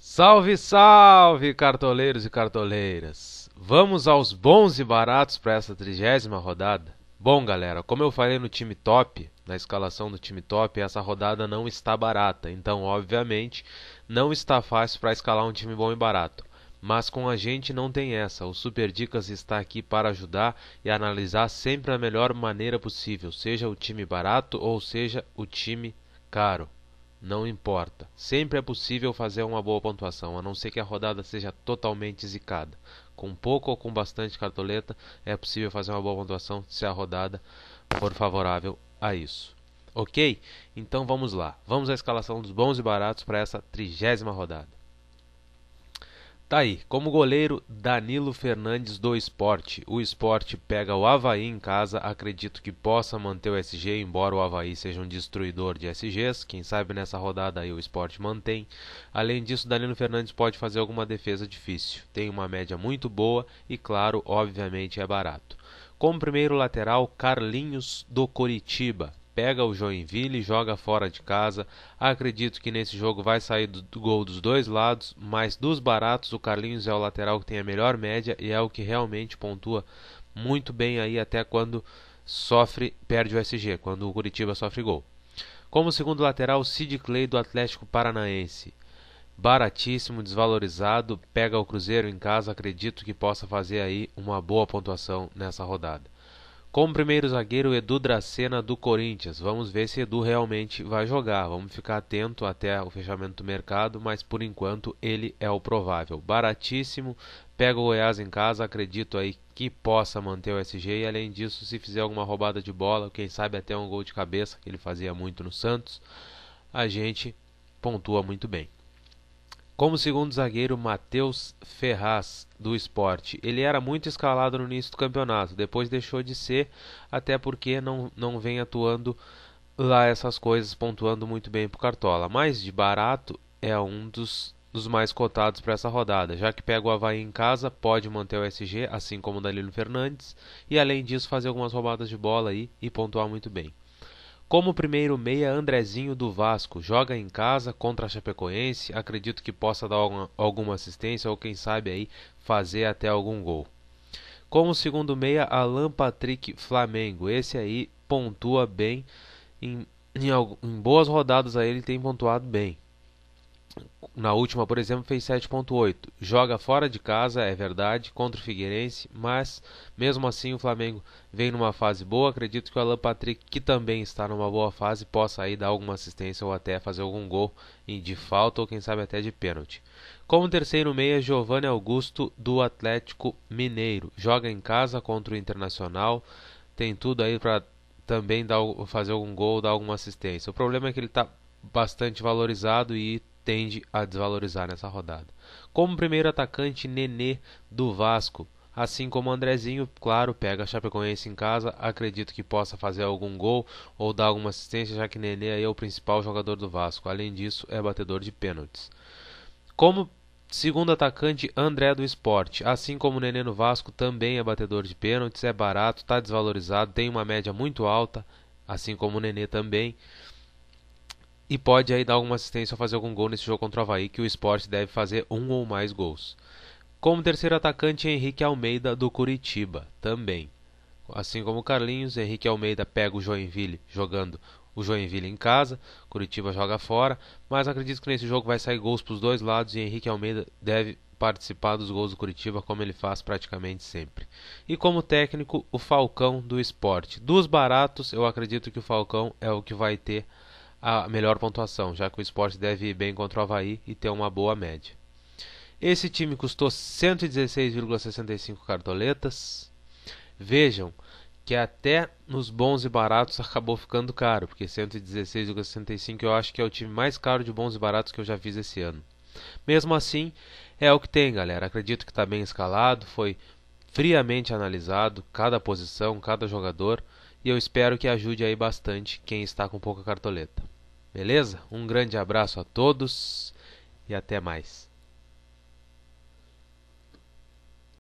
Salve, salve, cartoleiros e cartoleiras! Vamos aos bons e baratos para essa trigésima rodada? Bom, galera, como eu falei no time top, na escalação do time top, essa rodada não está barata, então, obviamente, não está fácil para escalar um time bom e barato. Mas com a gente não tem essa. O Super Dicas está aqui para ajudar e analisar sempre a melhor maneira possível, seja o time barato ou seja o time caro. Não importa. Sempre é possível fazer uma boa pontuação, a não ser que a rodada seja totalmente zicada. Com pouco ou com bastante cartoleta, é possível fazer uma boa pontuação se a rodada for favorável a isso. Ok? Então vamos lá. Vamos à escalação dos bons e baratos para essa trigésima rodada. Tá aí, como goleiro, Danilo Fernandes do esporte. O esporte pega o Havaí em casa, acredito que possa manter o SG, embora o Havaí seja um destruidor de SGs. Quem sabe nessa rodada aí o esporte mantém. Além disso, Danilo Fernandes pode fazer alguma defesa difícil. Tem uma média muito boa e, claro, obviamente é barato. Como primeiro lateral, Carlinhos do Coritiba pega o Joinville e joga fora de casa. Acredito que nesse jogo vai sair do, gol dos dois lados, mas dos baratos o Carlinhos é o lateral que tem a melhor média e é o que realmente pontua muito bem aí até quando sofre, perde o SG, quando o Curitiba sofre gol. Como segundo lateral, Sid Clay do Atlético Paranaense. Baratíssimo, desvalorizado, pega o Cruzeiro em casa, acredito que possa fazer aí uma boa pontuação nessa rodada. Como primeiro zagueiro, Edu Dracena do Corinthians. Vamos ver se Edu realmente vai jogar. Vamos ficar atento até o fechamento do mercado, mas por enquanto ele é o provável. Baratíssimo, pega o Goiás em casa, acredito aí que possa manter o SG e além disso, se fizer alguma roubada de bola, quem sabe até um gol de cabeça, que ele fazia muito no Santos, a gente pontua muito bem como segundo zagueiro Matheus Ferraz, do esporte. Ele era muito escalado no início do campeonato, depois deixou de ser, até porque não, não vem atuando lá essas coisas, pontuando muito bem para Cartola. Mas de barato é um dos, dos mais cotados para essa rodada, já que pega o Havaí em casa, pode manter o SG, assim como o Danilo Fernandes, e além disso fazer algumas roubadas de bola aí e pontuar muito bem. Como primeiro meia, Andrezinho do Vasco joga em casa contra a Chapecoense. Acredito que possa dar alguma assistência ou quem sabe aí fazer até algum gol. Como segundo meia, Alan Patrick Flamengo. Esse aí pontua bem em, em, em boas rodadas aí ele tem pontuado bem na última, por exemplo, fez 7.8. Joga fora de casa, é verdade, contra o Figueirense, mas mesmo assim o Flamengo vem numa fase boa. Acredito que o Alan Patrick, que também está numa boa fase, possa aí dar alguma assistência ou até fazer algum gol de falta ou quem sabe até de pênalti. Como terceiro meia, Giovanni Augusto do Atlético Mineiro. Joga em casa contra o Internacional. Tem tudo aí para também dar, fazer algum gol, dar alguma assistência. O problema é que ele está bastante valorizado e tende a desvalorizar nessa rodada. Como primeiro atacante, Nenê do Vasco. Assim como Andrezinho, claro, pega a Chapecoense em casa, acredito que possa fazer algum gol ou dar alguma assistência, já que Nenê é o principal jogador do Vasco. Além disso, é batedor de pênaltis. Como Segundo atacante, André do Esporte. Assim como o Nenê no Vasco, também é batedor de pênaltis, é barato, está desvalorizado, tem uma média muito alta, assim como o Nenê também e pode aí dar alguma assistência ou fazer algum gol nesse jogo contra o Havaí, que o esporte deve fazer um ou mais gols. Como terceiro atacante, Henrique Almeida, do Curitiba, também. Assim como o Carlinhos, Henrique Almeida pega o Joinville jogando o Joinville em casa, Curitiba joga fora, mas acredito que nesse jogo vai sair gols para os dois lados e Henrique Almeida deve participar dos gols do Curitiba como ele faz praticamente sempre. E como técnico, o Falcão do esporte. Dos baratos, eu acredito que o Falcão é o que vai ter a melhor pontuação, já que o esporte deve ir bem contra o Havaí e ter uma boa média. Esse time custou 116,65 cartoletas. Vejam que até nos bons e baratos acabou ficando caro, porque 116,65 eu acho que é o time mais caro de bons e baratos que eu já fiz esse ano. Mesmo assim, é o que tem, galera. Acredito que está bem escalado, foi friamente analisado cada posição, cada jogador, e eu espero que ajude aí bastante quem está com pouca cartoleta. Beleza? Um grande abraço a todos e até mais.